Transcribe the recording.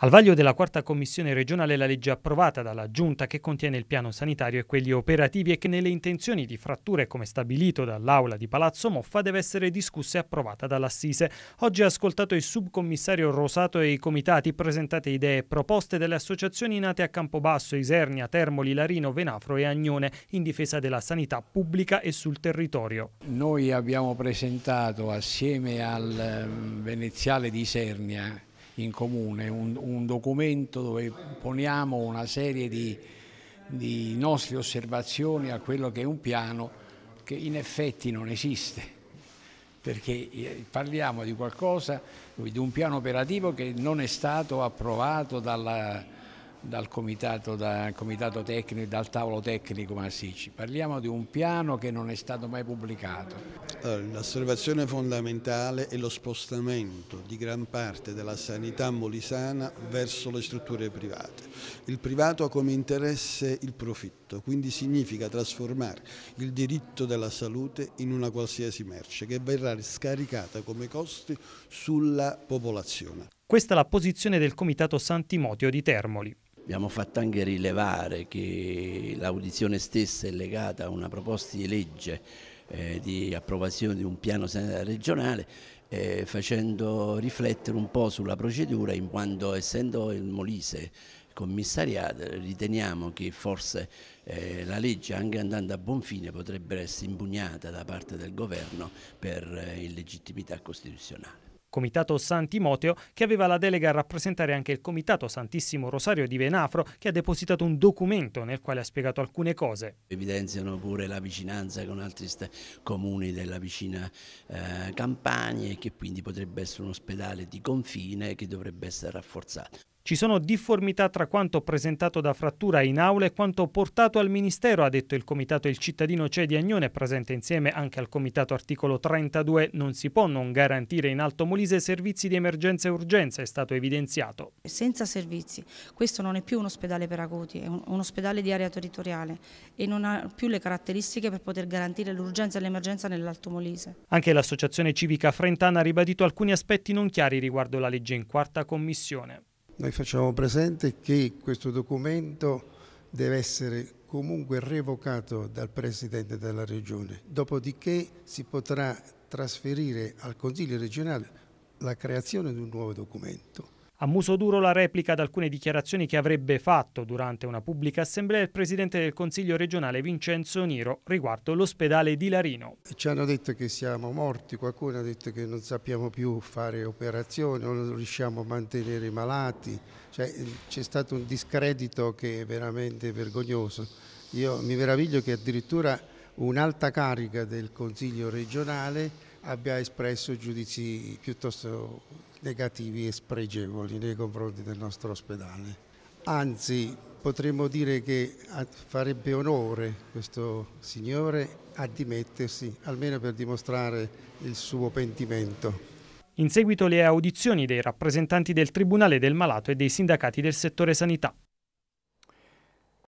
Al vaglio della quarta commissione regionale la legge approvata dalla Giunta che contiene il piano sanitario e quelli operativi e che nelle intenzioni di fratture come stabilito dall'Aula di Palazzo Moffa deve essere discussa e approvata dall'Assise. Oggi ha ascoltato il subcommissario Rosato e i comitati presentate idee e proposte delle associazioni nate a Campobasso, Isernia, Termoli, Larino, Venafro e Agnone in difesa della sanità pubblica e sul territorio. Noi abbiamo presentato assieme al ehm, veneziale di Isernia in comune, un, un documento dove poniamo una serie di, di nostre osservazioni a quello che è un piano che in effetti non esiste perché eh, parliamo di qualcosa, di un piano operativo che non è stato approvato dalla, dal comitato, da, comitato tecnico, dal tavolo tecnico Massicci. Parliamo di un piano che non è stato mai pubblicato. L'osservazione fondamentale è lo spostamento di gran parte della sanità molisana verso le strutture private. Il privato ha come interesse il profitto, quindi significa trasformare il diritto della salute in una qualsiasi merce che verrà scaricata come costi sulla popolazione. Questa è la posizione del Comitato San Santimotio di Termoli. Abbiamo fatto anche rilevare che l'audizione stessa è legata a una proposta di legge eh, di approvazione di un piano sanitario regionale eh, facendo riflettere un po' sulla procedura in quanto essendo il Molise commissariato riteniamo che forse eh, la legge anche andando a buon fine potrebbe essere impugnata da parte del governo per eh, illegittimità costituzionale. Comitato San Timoteo, che aveva la delega a rappresentare anche il Comitato Santissimo Rosario di Venafro, che ha depositato un documento nel quale ha spiegato alcune cose. Evidenziano pure la vicinanza con altri comuni della vicina eh, Campania e che quindi potrebbe essere un ospedale di confine che dovrebbe essere rafforzato. Ci sono difformità tra quanto presentato da Frattura in aula e quanto portato al Ministero, ha detto il Comitato Il Cittadino Cedi Agnone, presente insieme anche al Comitato Articolo 32. Non si può non garantire in Alto Molise servizi di emergenza e urgenza, è stato evidenziato. Senza servizi, questo non è più un ospedale per acuti, è un, un ospedale di area territoriale e non ha più le caratteristiche per poter garantire l'urgenza e l'emergenza nell'Alto Molise. Anche l'associazione civica frentana ha ribadito alcuni aspetti non chiari riguardo la legge in quarta commissione. Noi facciamo presente che questo documento deve essere comunque revocato dal Presidente della Regione, dopodiché si potrà trasferire al Consiglio regionale la creazione di un nuovo documento. A muso duro la replica ad alcune dichiarazioni che avrebbe fatto durante una pubblica assemblea il presidente del Consiglio regionale Vincenzo Niro riguardo l'ospedale di Larino. Ci hanno detto che siamo morti, qualcuno ha detto che non sappiamo più fare operazioni, non riusciamo a mantenere i malati, cioè, c'è stato un discredito che è veramente vergognoso. Io mi meraviglio che addirittura un'alta carica del Consiglio regionale abbia espresso giudizi piuttosto negativi e spregevoli nei confronti del nostro ospedale. Anzi, potremmo dire che farebbe onore questo signore a dimettersi, almeno per dimostrare il suo pentimento. In seguito le audizioni dei rappresentanti del Tribunale del Malato e dei sindacati del settore sanità.